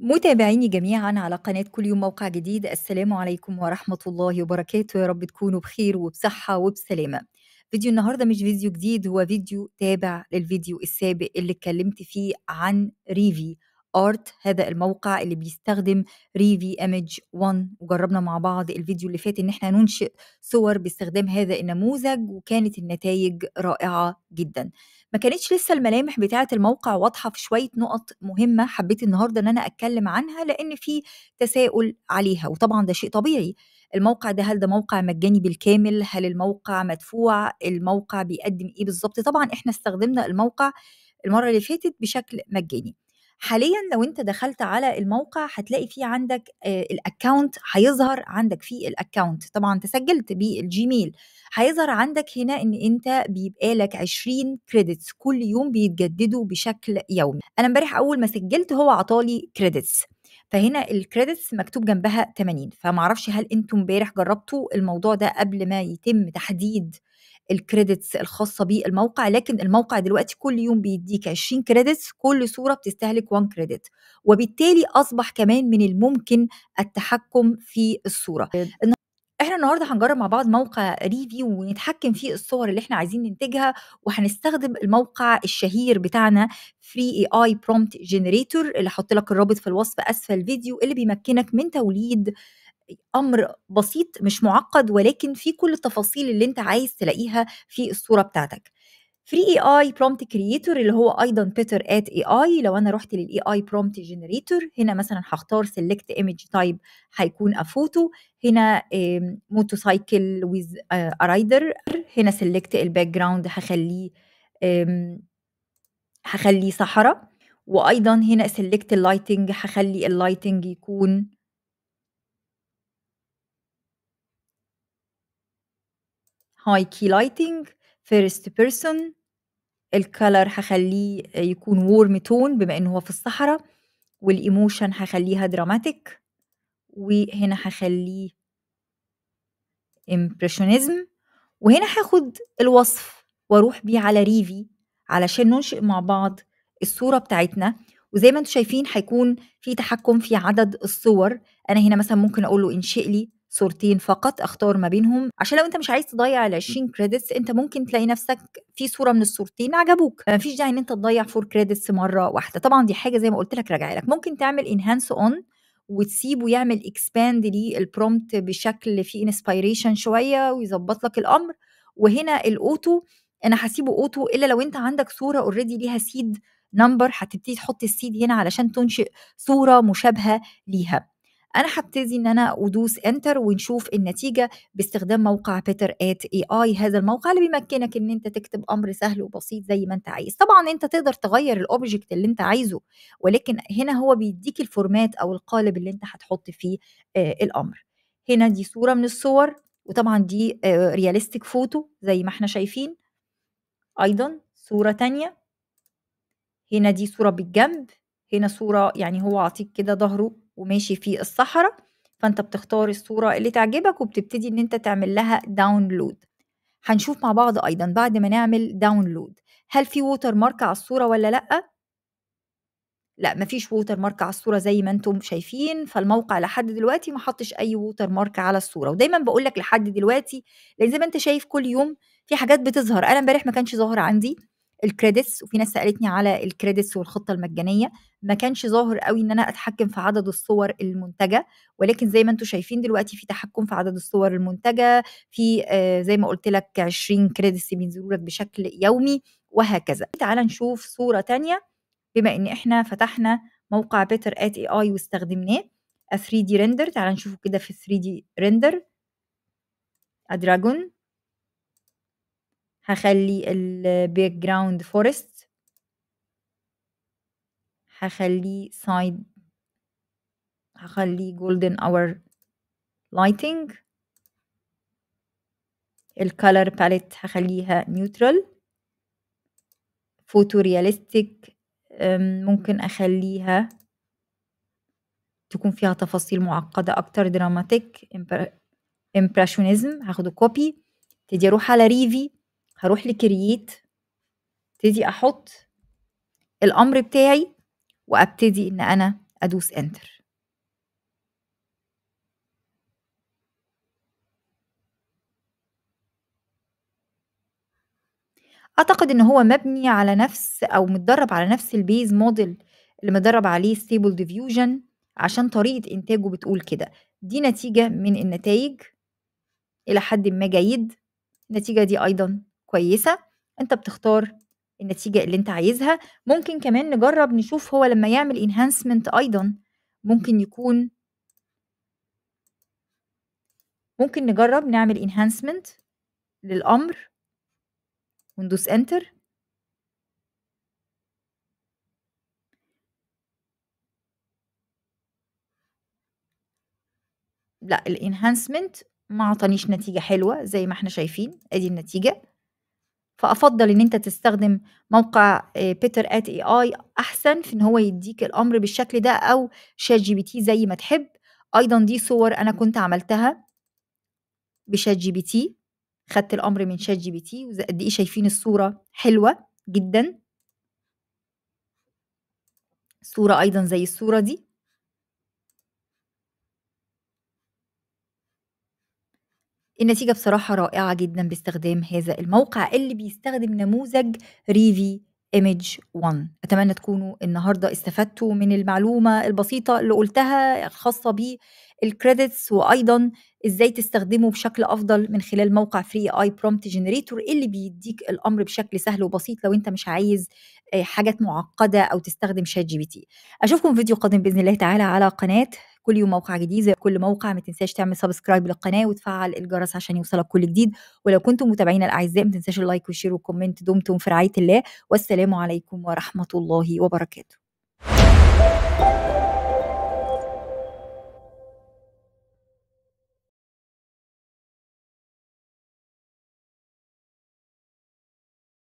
متابعيني جميعا على قناة كل يوم موقع جديد السلام عليكم ورحمة الله وبركاته يا رب تكونوا بخير وبصحة وبسلامة فيديو النهاردة مش فيديو جديد هو فيديو تابع للفيديو السابق اللي اتكلمت فيه عن ريفي ارت هذا الموقع اللي بيستخدم ريفي ايمج 1 وجربنا مع بعض الفيديو اللي فات ان احنا ننشئ صور باستخدام هذا النموذج وكانت النتائج رائعه جدا ما كانتش لسه الملامح بتاعه الموقع واضحه في شويه نقط مهمه حبيت النهارده ان انا اتكلم عنها لان في تساؤل عليها وطبعا ده شيء طبيعي الموقع ده هل ده موقع مجاني بالكامل هل الموقع مدفوع الموقع بيقدم ايه بالظبط طبعا احنا استخدمنا الموقع المره اللي فاتت بشكل مجاني حاليا لو انت دخلت على الموقع هتلاقي في عندك آه، الاكونت هيظهر عندك في الاكونت طبعا تسجلت بالجيميل هيظهر عندك هنا ان انت بيبقى لك 20 كريدتس كل يوم بيتجددوا بشكل يومي انا امبارح اول ما سجلت هو عطالي كريدتس فهنا الكريدتس مكتوب جنبها 80 فمعرفش هل انتم امبارح جربتوا الموضوع ده قبل ما يتم تحديد الكريدتس الخاصه بالموقع لكن الموقع دلوقتي كل يوم بيديك 20 كريدتس كل صوره بتستهلك 1 كريدت وبالتالي اصبح كمان من الممكن التحكم في الصوره احنا النهارده هنجرب مع بعض موقع ريفيو ونتحكم في الصور اللي احنا عايزين ننتجها وهنستخدم الموقع الشهير بتاعنا فري اي اي برومبت جنريتور اللي هحط لك الرابط في الوصف اسفل الفيديو اللي بيمكنك من توليد امر بسيط مش معقد ولكن في كل التفاصيل اللي انت عايز تلاقيها في الصوره بتاعتك فري اي اي برومبت كرييتور اللي هو ايضا بيتر ات اي اي لو انا رحت للاي اي برومبت جنريتور هنا مثلا هختار سيلكت ايمج تايب هيكون افوتو هنا موتوسايكل ويز ارايدر هنا سيلكت الباك جراوند هخليه هخليه صحراء وايضا هنا سيلكت اللايتنج هخلي اللايتنج يكون هاي كي لايتنج فيرست بيرسون الكالر هخليه يكون وورم تون بما انه هو في الصحراء والايموشن هخليها دراماتيك وهنا هخليه امبريشنزم وهنا هاخد الوصف واروح بيه على ريفي علشان ننشئ مع بعض الصورة بتاعتنا وزي ما انتم شايفين هيكون في تحكم في عدد الصور انا هنا مثلا ممكن اقول له انشئ لي صورتين فقط اختار ما بينهم عشان لو انت مش عايز تضيع ال 20 كريدتس انت ممكن تلاقي نفسك في صوره من الصورتين عجبوك فمفيش داعي ان انت تضيع 4 كريدتس مره واحده طبعا دي حاجه زي ما قلت لك راجع لك ممكن تعمل انهانس اون وتسيبه يعمل اكسباند للبرومبت بشكل فيه انسبيريشن شويه ويظبط لك الامر وهنا الاوتو انا هسيبه اوتو الا لو انت عندك صوره اوريدي ليها سيد نمبر هتبتدي تحط السيد هنا علشان تنشئ صوره مشابهه ليها انا هبتدي ان انا ادوس انتر ونشوف النتيجه باستخدام موقع بيتر ات اي اي هذا الموقع اللي بيمكنك ان انت تكتب امر سهل وبسيط زي ما انت عايز طبعا انت تقدر تغير الاوبجكت اللي انت عايزه ولكن هنا هو بيديك الفورمات او القالب اللي انت هتحط فيه آه الامر هنا دي صوره من الصور وطبعا دي آه رياليستيك فوتو زي ما احنا شايفين ايضا صوره تانية هنا دي صوره بالجنب هنا صوره يعني هو عطيك كده ظهره وماشي في الصحراء فانت بتختار الصورة اللي تعجبك وبتبتدي ان انت تعمل لها داونلود هنشوف مع بعض ايضا بعد ما نعمل داونلود هل في ووتر مارك على الصورة ولا لأ؟ لا مفيش ووتر مارك على الصوره زي ما انتم شايفين فالموقع لحد دلوقتي ما حطش اي ووتر مارك على الصوره ودايما بقول لك لحد دلوقتي لان زي ما انت شايف كل يوم في حاجات بتظهر انا امبارح ما كانش ظاهر عندي الكريدتس وفي ناس سالتني على الكريدتس والخطه المجانيه ما كانش ظاهر قوي ان انا اتحكم في عدد الصور المنتجه ولكن زي ما انتم شايفين دلوقتي في تحكم في عدد الصور المنتجه في آه، زي ما قلت لك 20 كريدتس بينزلوا لك بشكل يومي وهكذا تعال نشوف صوره تانية بما ان احنا فتحنا موقع بيتر ات اي اي واستخدمناه 3 دي ريندر تعال نشوفه كده في 3 دي ريندر ادراجون هخلي الباك جراوند فورست هخليه سايد هخليه جولدن اور لايتنج الكالر باليت هخليها نيوترال فوتو رياليستيك ممكن اخليها تكون فيها تفاصيل معقده اكتر دراماتيك امبراشونيزم هاخده كوبي ابتدي اروح على ريفي هروح لكرييت ابتدي احط الامر بتاعي وابتدي ان انا ادوس انتر اعتقد ان هو مبني على نفس او متدرب على نفس البيز موديل اللي متدرب عليه ستيبل ديفيوجن عشان طريقه انتاجه بتقول كده دي نتيجه من النتائج الى حد ما جيد النتيجه دي ايضا كويسه انت بتختار النتيجه اللي انت عايزها ممكن كمان نجرب نشوف هو لما يعمل انهانسمنت ايضا ممكن يكون ممكن نجرب نعمل انهانسمنت للامر وندوس انتر لا الانهانسمنت ما عطانيش نتيجه حلوه زي ما احنا شايفين ادي النتيجه فافضل ان انت تستخدم موقع بيتر ات اي اي احسن في ان هو يديك الامر بالشكل ده او شات جي بي تي زي ما تحب ايضا دي صور انا كنت عملتها بشات جي بي تي خدت الامر من شات جي بي تي وقد ايه شايفين الصوره حلوه جدا صوره ايضا زي الصوره دي النتيجة بصراحة رائعة جدا باستخدام هذا الموقع اللي بيستخدم نموذج ريفي ايمج 1 اتمنى تكونوا النهارده استفدتوا من المعلومه البسيطه اللي قلتها الخاصه بالكريدتس وايضا ازاي تستخدمه بشكل افضل من خلال موقع فري اي برومبت جنريتور اللي بيديك الامر بشكل سهل وبسيط لو انت مش عايز آه، حاجات معقده او تستخدم شات جي بي تي اشوفكم في فيديو قادم باذن الله تعالى على قناه كل يوم موقع جديد زي كل موقع ما تنساش تعمل سبسكرايب للقناه وتفعل الجرس عشان يوصلك كل جديد ولو كنتم متابعين الاعزاء ما تنساش اللايك والشير والكومنت دمتم في رعايه الله والسلام عليكم ورحمه الله وبركاته